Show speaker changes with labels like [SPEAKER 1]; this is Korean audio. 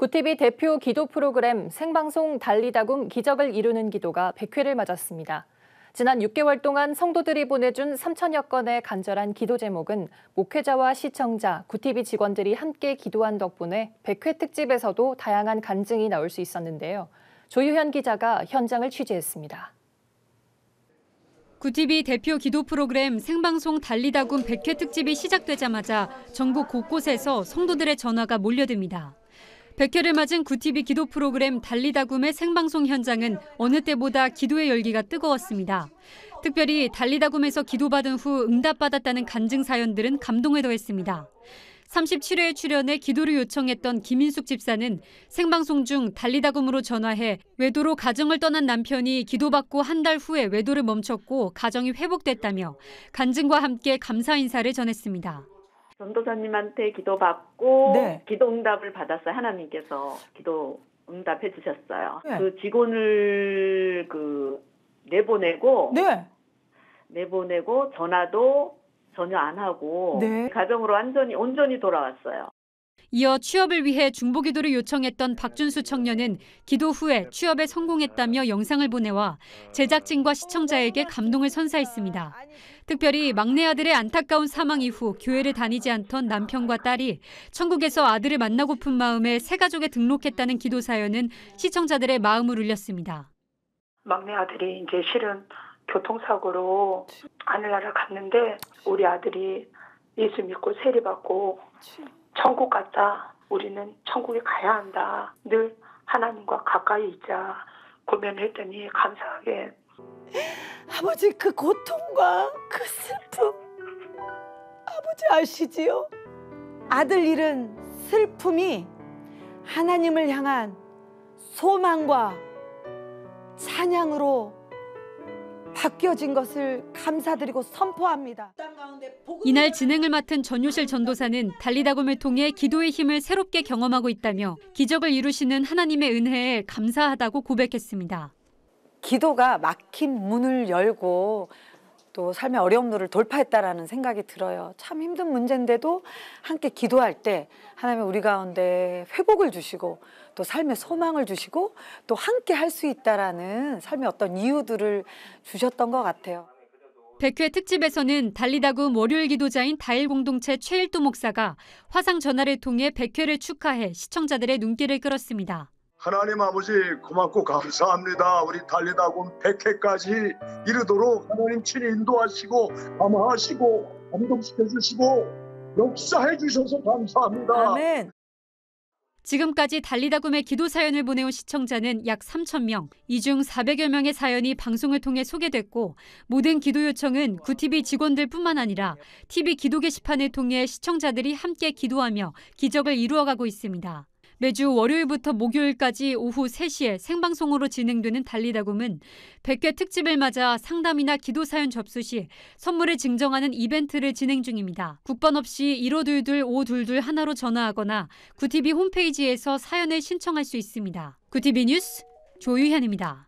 [SPEAKER 1] 구티비 대표 기도 프로그램 생방송 달리다굼 기적을 이루는 기도가 100회를 맞았습니다. 지난 6개월 동안 성도들이 보내준 3천여 건의 간절한 기도 제목은 목회자와 시청자, 구티비 직원들이 함께 기도한 덕분에 100회 특집에서도 다양한 간증이 나올 수 있었는데요. 조유현 기자가 현장을 취재했습니다. 구티비 대표 기도 프로그램 생방송 달리다군 100회 특집이 시작되자마자 전국 곳곳에서 성도들의 전화가 몰려듭니다. 백회를 맞은 구티비 기도 프로그램 달리다굼의 생방송 현장은 어느 때보다 기도의 열기가 뜨거웠습니다. 특별히 달리다굼에서 기도받은 후 응답받았다는 간증 사연들은 감동을 더했습니다. 37회 에 출연해 기도를 요청했던 김인숙 집사는 생방송 중 달리다굼으로 전화해 외도로 가정을 떠난 남편이 기도받고 한 달 후에 외도를 멈췄고 가정이 회복됐다며 간증과 함께 감사 인사를 전했습니다. 전도사님한테 기도받고 네. 기도 응답을 받았어요. 하나님께서 기도 응답해 주셨어요. 네. 그 직원을 그 내보내고 네. 내보내고 전화도 전혀 안 하고 네. 가정으로 완전히 온전히 돌아왔어요. 이어 취업을 위해 중보 기도를 요청했던 박준수 청년은 기도 후에 취업에 성공했다며 영상을 보내와 제작진과 시청자에게 감동을 선사했습니다. 특별히 막내 아들의 안타까운 사망 이후 교회를 다니지 않던 남편과 딸이 천국에서 아들을 만나고픈 마음에 새가족에 등록했다는 기도 사연은 시청자들의 마음을 울렸습니다. 막내 아들이 이제 실은 교통사고로 하늘나라 갔는데 우리 아들이 예수 믿고 세례받고 천국 같다. 우리는 천국에 가야 한다. 늘 하나님과 가까이 있자 고면했더니 감사하게 아버지 그 고통과 그 슬픔 아버지 아시지요? 아들 잃은 슬픔이 하나님을 향한 소망과 찬양으로 바뀌어진 것을 감사드리고 선포합니다. 이날 진행을 맡은 전효실 전도사는 달리다곰을 통해 기도의 힘을 새롭게 경험하고 있다며 기적을 이루시는 하나님의 은혜에 감사하다고 고백했습니다. 기도가 막힌 문을 열고 또 삶의 어려움들을 돌파했다라는 생각이 들어요. 참 힘든 문제인데도 함께 기도할 때하나님 우리 가운데 회복을 주시고 또 삶의 소망을 주시고 또 함께 할 수 있다라는 삶의 어떤 이유들을 주셨던 것 같아요. 백회 특집에서는 달리다구 월요일 기도자인 다일 공동체 최일도 목사가 화상 전화를 통해 백회를 축하해 시청자들의 눈길을 끌었습니다. 하나님 아버지 고맙고 감사합니다. 우리 달리다군 1회까지 이르도록 하나님 친히 인도하시고 감화하시고 감동시켜 주시고 역사해 주셔서 감사합니다. 아멘. 지금까지 달리다꿈의 기도 사연을 보내온 시청자는 약 3천 명, 이 중 400여 명의 사연이 방송을 통해 소개됐고 모든 기도 요청은 구TV 직원들뿐만 아니라 TV 기도 게시판을 통해 시청자들이 함께 기도하며 기적을 이루어가고 있습니다. 매주 월요일부터 목요일까지 오후 3시에 생방송으로 진행되는 달리다곰은 100개 특집을 맞아 상담이나 기도 사연 접수 시 선물을 증정하는 이벤트를 진행 중입니다. 국번 없이 1522 522 하나로 전화하거나 구 t v 홈페이지에서 사연을 신청할 수 있습니다. 구 t v 뉴스 조유현입니다.